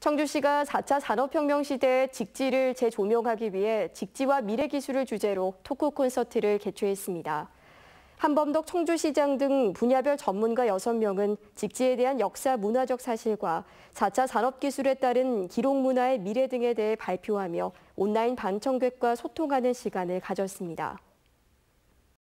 청주시가 4차 산업혁명 시대의 직지를 재조명하기 위해 직지와 미래 기술을 주제로 토크 콘서트를 개최했습니다. 한범덕 청주시장 등 분야별 전문가 6명은 직지에 대한 역사 문화적 사실과 4차 산업기술에 따른 기록문화의 미래 등에 대해 발표하며 온라인 방청객과 소통하는 시간을 가졌습니다.